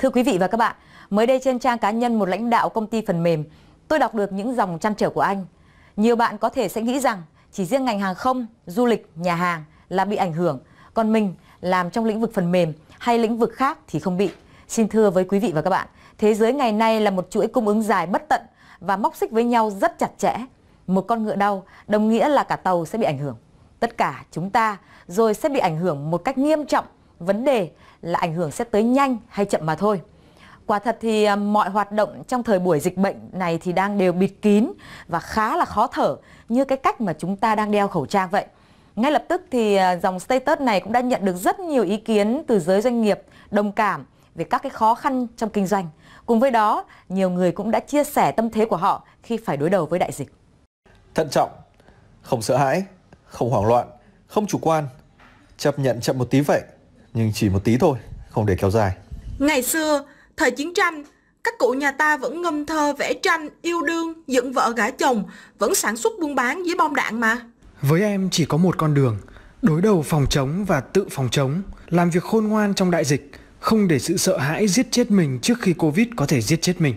Thưa quý vị và các bạn, mới đây trên trang cá nhân một lãnh đạo công ty phần mềm, tôi đọc được những dòng chăn trở của anh. Nhiều bạn có thể sẽ nghĩ rằng chỉ riêng ngành hàng không, du lịch, nhà hàng là bị ảnh hưởng, còn mình làm trong lĩnh vực phần mềm hay lĩnh vực khác thì không bị. Xin thưa với quý vị và các bạn, thế giới ngày nay là một chuỗi cung ứng dài bất tận và móc xích với nhau rất chặt chẽ. Một con ngựa đau đồng nghĩa là cả tàu sẽ bị ảnh hưởng. Tất cả chúng ta rồi sẽ bị ảnh hưởng một cách nghiêm trọng vấn đề là ảnh hưởng sẽ tới nhanh hay chậm mà thôi. Quả thật thì à, mọi hoạt động trong thời buổi dịch bệnh này thì đang đều bịt kín và khá là khó thở như cái cách mà chúng ta đang đeo khẩu trang vậy. Ngay lập tức thì à, dòng status này cũng đã nhận được rất nhiều ý kiến từ giới doanh nghiệp đồng cảm về các cái khó khăn trong kinh doanh. Cùng với đó, nhiều người cũng đã chia sẻ tâm thế của họ khi phải đối đầu với đại dịch. Thận trọng, không sợ hãi, không hoảng loạn, không chủ quan, chấp nhận chậm một tí vậy nhưng chỉ một tí thôi, không để kéo dài. Ngày xưa, thời chiến tranh, các cụ nhà ta vẫn ngâm thơ vẽ tranh, yêu đương, dựng vợ gả chồng, vẫn sản xuất buôn bán với bom đạn mà. Với em chỉ có một con đường, đối đầu phòng chống và tự phòng chống, làm việc khôn ngoan trong đại dịch, không để sự sợ hãi giết chết mình trước khi Covid có thể giết chết mình.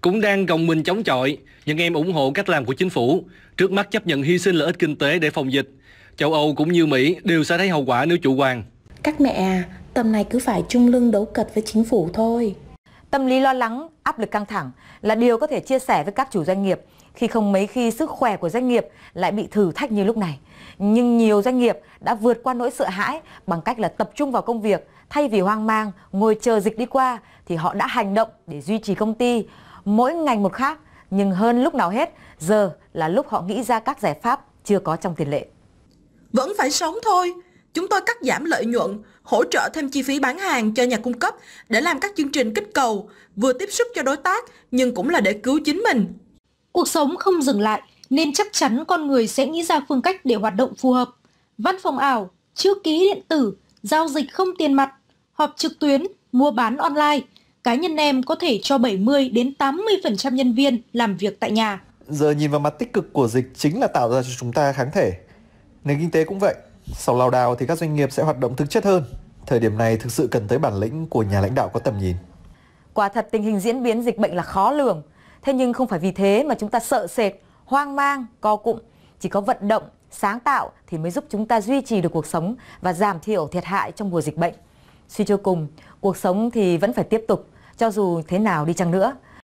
Cũng đang gồng mình chống chọi, nhưng em ủng hộ cách làm của chính phủ, trước mắt chấp nhận hy sinh lợi ích kinh tế để phòng dịch. Châu Âu cũng như Mỹ đều sẽ thấy hậu quả nếu chủ quan. Các mẹ à, tầm này cứ phải chung lưng đấu cật với chính phủ thôi. Tâm lý lo lắng, áp lực căng thẳng là điều có thể chia sẻ với các chủ doanh nghiệp khi không mấy khi sức khỏe của doanh nghiệp lại bị thử thách như lúc này. Nhưng nhiều doanh nghiệp đã vượt qua nỗi sợ hãi bằng cách là tập trung vào công việc thay vì hoang mang, ngồi chờ dịch đi qua thì họ đã hành động để duy trì công ty. Mỗi ngành một khác, nhưng hơn lúc nào hết, giờ là lúc họ nghĩ ra các giải pháp chưa có trong tiền lệ. Vẫn phải sống thôi, Chúng tôi cắt giảm lợi nhuận, hỗ trợ thêm chi phí bán hàng cho nhà cung cấp để làm các chương trình kích cầu, vừa tiếp xúc cho đối tác nhưng cũng là để cứu chính mình. Cuộc sống không dừng lại nên chắc chắn con người sẽ nghĩ ra phương cách để hoạt động phù hợp. Văn phòng ảo, chữ ký điện tử, giao dịch không tiền mặt, họp trực tuyến, mua bán online. Cá nhân em có thể cho 70 đến 80% nhân viên làm việc tại nhà. Giờ nhìn vào mặt tích cực của dịch chính là tạo ra cho chúng ta kháng thể. Nền kinh tế cũng vậy, sau lao đao thì các doanh nghiệp sẽ hoạt động thực chất hơn. Thời điểm này thực sự cần tới bản lĩnh của nhà lãnh đạo có tầm nhìn. Quả thật tình hình diễn biến dịch bệnh là khó lường. Thế nhưng không phải vì thế mà chúng ta sợ sệt, hoang mang, co cụm. Chỉ có vận động, sáng tạo thì mới giúp chúng ta duy trì được cuộc sống và giảm thiểu thiệt hại trong mùa dịch bệnh. Suy cho cùng, cuộc sống thì vẫn phải tiếp tục, cho dù thế nào đi chăng nữa.